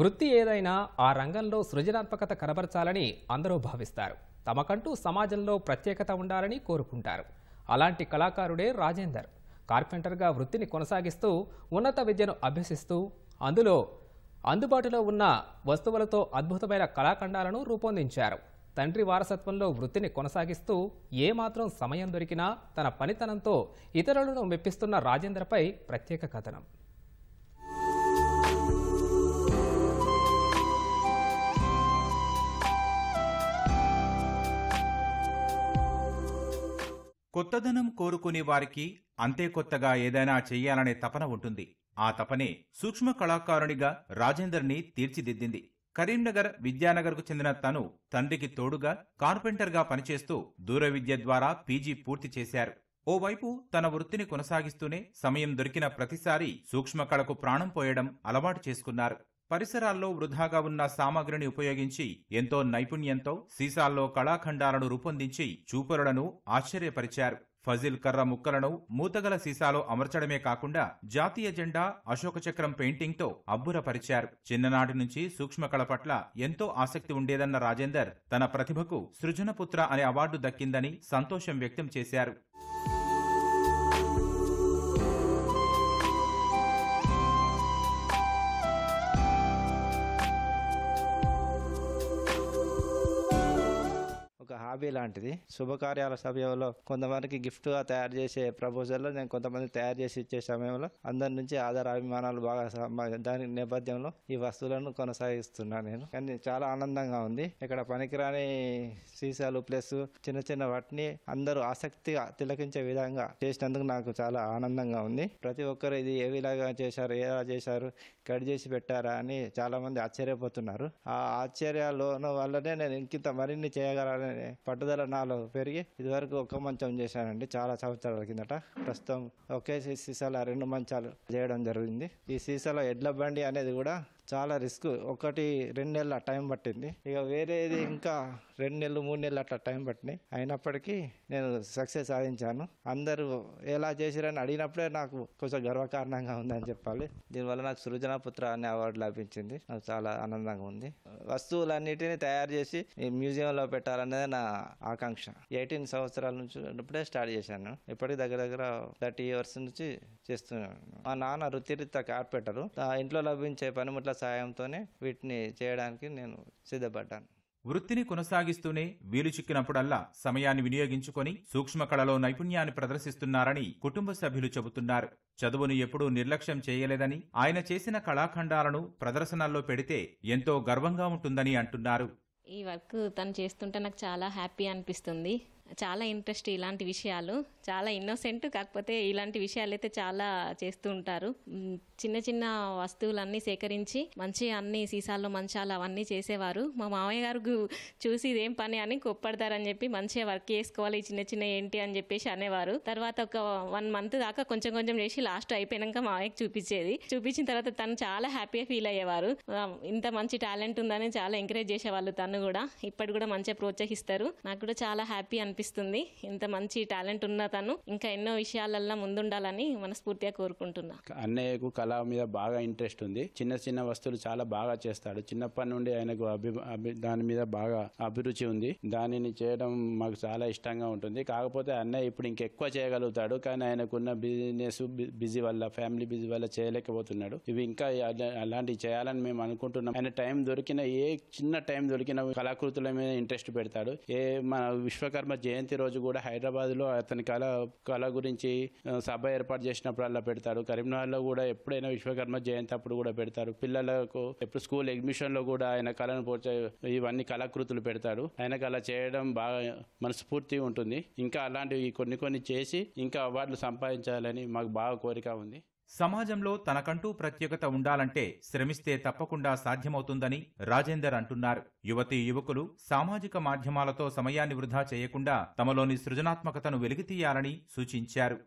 వృత్తి ఏదైనా ఆ రంగంలో సృజనాత్మకత కనబరచాలని అందరూ భావిస్తారు తమకంటూ సమాజంలో ప్రత్యేకత ఉండాలని కోరుకుంటారు అలాంటి కళాకారుడే రాజేందర్ కార్పెంటర్గా వృత్తిని కొనసాగిస్తూ ఉన్నత విద్యను అభ్యసిస్తూ అందులో అందుబాటులో ఉన్న వస్తువులతో అద్భుతమైన కళాఖండాలను రూపొందించారు తండ్రి వారసత్వంలో వృత్తిని కొనసాగిస్తూ ఏమాత్రం సమయం దొరికినా తన పనితనంతో ఇతరులను మెప్పిస్తున్న రాజేందర్పై ప్రత్యేక కథనం కొత్తదనం కోరుకునే వారికి అంతే కొత్తగా ఏదైనా చేయాలనే తపన ఉంటుంది ఆ తపనే సూక్ష్మ కళాకారునిగా రాజేందర్ని తీర్చిదిద్దింది కరీంనగర్ విద్యానగర్కు చెందిన తను తండ్రికి తోడుగా కార్పెంటర్గా పనిచేస్తూ దూర విద్య ద్వారా పీజీ పూర్తి చేశారు ఓవైపు తన వృత్తిని కొనసాగిస్తూనే సమయం దొరికిన ప్రతిసారి సూక్ష్మ కళకు ప్రాణం పోయడం అలవాటు చేసుకున్నారు పరిసరాల్లో వృధాగా ఉన్న సామగ్రిని ఉపయోగించి ఎంతో నైపుణ్యంతో సీసాల్లో కళాఖండాలను రూపొందించి చూపరులను ఆశ్చర్యపరిచారు ఫజిల్ కర్ర ముక్కలను మూతగల సీసాలో అమర్చడమే కాకుండా జాతీయ జెండా అశోక చక్రం పెయింటింగ్తో అబ్బురపరిచారు చిన్ననాటి నుంచి సూక్ష్మకళ పట్ల ఎంతో ఆసక్తి ఉండేదన్న రాజేందర్ తన ప్రతిభకు సృజనపుత్ర అనే అవార్డు దక్కిందని సంతోషం వ్యక్తం చేశారు ఇలాంటిది శుభకార్యాల సమయంలో కొంతమందికి గిఫ్ట్గా తయారు చేసే ప్రపోజల్లో నేను కొంతమంది తయారు చేసి ఇచ్చే సమయంలో అందరి నుంచి ఆధార అభిమానాలు బాగా దాని నేపథ్యంలో ఈ వస్తువులను కొనసాగిస్తున్నాను నేను కానీ చాలా ఆనందంగా ఉంది ఇక్కడ పనికిరాని సీసాలు ప్లస్ చిన్న చిన్న వాటిని అందరూ ఆసక్తిగా తిలకించే విధంగా చేసినందుకు నాకు చాలా ఆనందంగా ఉంది ప్రతి ఒక్కరు ఇది ఏ విధంగా చేశారు ఎలా చేశారు కట్ చేసి పెట్టారా అని చాలామంది ఆశ్చర్యపోతున్నారు ఆ ఆశ్చర్యాలు వల్లనే నేను ఇంకింత మరిన్ని చేయగలనే పట్టు పట్టుదల నాలో పెరిగి ఇదివరకు ఒక్క మంచం చేశానండి చాలా సంవత్సరాల కిందట ప్రస్తుతం ఒకే సీసాల రెండు మంచాలు చేయడం జరిగింది ఈ సీసాలో ఎడ్ల బండి అనేది కూడా చాలా రిస్క్ ఒకటి రెండు నెలల టైం పట్టింది ఇక వేరేది ఇంకా రెండు నెలలు మూడు నెలలు అట్లా టైం పట్టినాయి అయినప్పటికీ నేను సక్సెస్ సాధించాను అందరూ ఎలా చేశారని అడిగినప్పుడే నాకు కొంచెం గర్వకారణంగా ఉందని చెప్పాలి దీనివల్ల నాకు సృజన పుత్ర అనే అవార్డు లభించింది నాకు చాలా ఆనందంగా ఉంది వస్తువులన్నిటిని తయారు చేసి మ్యూజియంలో పెట్టాలనేది నా ఆకాంక్ష ఎయిటీన్ సంవత్సరాల నుంచి ఉన్నప్పుడే స్టార్ట్ చేశాను ఇప్పటికి దగ్గర దగ్గర థర్టీ ఇయర్స్ నుంచి చేస్తున్నాను మా నాన్న వృత్తిరీత్యా కార్పెంటరు ఇంట్లో లభించే పనిముట్ల సాయంతోనే వీటిని చేయడానికి నేను సిద్ధపడ్డాను వృత్తిని కొనసాగిస్తూనే వీలు చిక్కినప్పుడల్లా సమయాన్ని వినియోగించుకొని సూక్ష్మ కళలో నైపుణ్యాన్ని ప్రదర్శిస్తున్నారని కుటుంబ సభ్యులు చెబుతున్నారు చదువును ఎప్పుడూ నిర్లక్ష్యం చేయలేదని ఆయన చేసిన కళాఖండాలను ప్రదర్శనల్లో పెడితే ఎంతో గర్వంగా ఉంటుందని అంటున్నారు ఈ వర్క్ తను చేస్తుంటే నాకు చాలా హ్యాపీ అనిపిస్తుంది చాలా ఇంట్రెస్ట్ ఇలాంటి విషయాలు చాలా ఇన్నోసెంట్ కాకపోతే ఇలాంటి విషయాలు అయితే చాలా చేస్తూ ఉంటారు చిన్న చిన్న వస్తువులన్నీ సేకరించి మంచి అన్ని సీసాల్లో మంచాలు అవన్నీ చేసేవారు మా మామయ్య గారు చూసి ఇదేం పని అని కొప్పడతారని చెప్పి మంచిగా వర్క్ చేసుకోవాలి చిన్న చిన్న ఏంటి అని చెప్పేసి అనేవారు తర్వాత ఒక వన్ మంత్ దాకా కొంచెం కొంచెం చేసి లాస్ట్ అయిపోయినాక మామయ్యకి చూపించేది చూపించిన తర్వాత తను చాలా హ్యాపీగా ఫీల్ అయ్యేవారు ఇంత మంచి టాలెంట్ ఉందని చాలా ఎంకరేజ్ చేసేవాళ్ళు తను కూడా ఇప్పటి కూడా మంచిగా ప్రోత్సహిస్తారు నాకు కూడా చాలా హ్యాపీ అనిపిస్తుంది అనిపిస్తుంది ఇంత మంచి టాలెంట్ ఉన్న తను ఇంకా ఎన్నో విషయాలల్లో ముందుండాలని మనస్ఫూర్తిగా కోరుకుంటున్నా అన్నయ్యకు కళ మీద బాగా ఇంట్రెస్ట్ ఉంది చిన్న చిన్న వస్తువులు చాలా బాగా చేస్తాడు చిన్నప్పటి నుండి ఆయనకు అభి దాని మీద బాగా అభిరుచి ఉంది దానిని చేయడం మాకు చాలా ఇష్టంగా ఉంటుంది కాకపోతే అన్నయ్య ఇప్పుడు ఇంకెక్కువ చేయగలుగుతాడు కానీ ఆయనకున్న బిజినెస్ బిజీ వల్ల ఫ్యామిలీ బిజీ వల్ల చేయలేకపోతున్నాడు ఇవి ఇంకా అలాంటివి చేయాలని మేము అనుకుంటున్నాం ఆయన టైం దొరికిన ఏ చిన్న టైం దొరికిన కళాకృతుల మీద ఇంట్రెస్ట్ పెడతాడు ఏ మన విశ్వకర్మ జే జయంతి రోజు కూడా హైదరాబాద్లో అతని కళ కళ గురించి సభ ఏర్పాటు చేసినప్పుడు అలా పెడతారు కరీంనగర్లో కూడా ఎప్పుడైనా విశ్వకర్మ జయంతి అప్పుడు కూడా పెడతారు పిల్లలకు ఎప్పుడు స్కూల్ ఎగ్జిబిషన్లో కూడా ఆయన కళను పోర్చే ఇవన్నీ కళాకృతులు పెడతారు ఆయనకు అలా చేయడం బాగా మనస్ఫూర్తి ఉంటుంది ఇంకా అలాంటివి కొన్ని కొన్ని చేసి ఇంకా అవార్డులు సంపాదించాలని మాకు బాగా కోరిక ఉంది సమాజంలో తనకంటూ ప్రత్యేకత ఉండాలంటే శ్రమిస్తే తప్పకుండా సాధ్యమవుతుందని రాజేందర్ అంటున్నారు యువతి యువకులు సామాజిక మాధ్యమాలతో సమయాన్ని వృధా చేయకుండా తమలోని సృజనాత్మకతను వెలికితీయాలని సూచించారు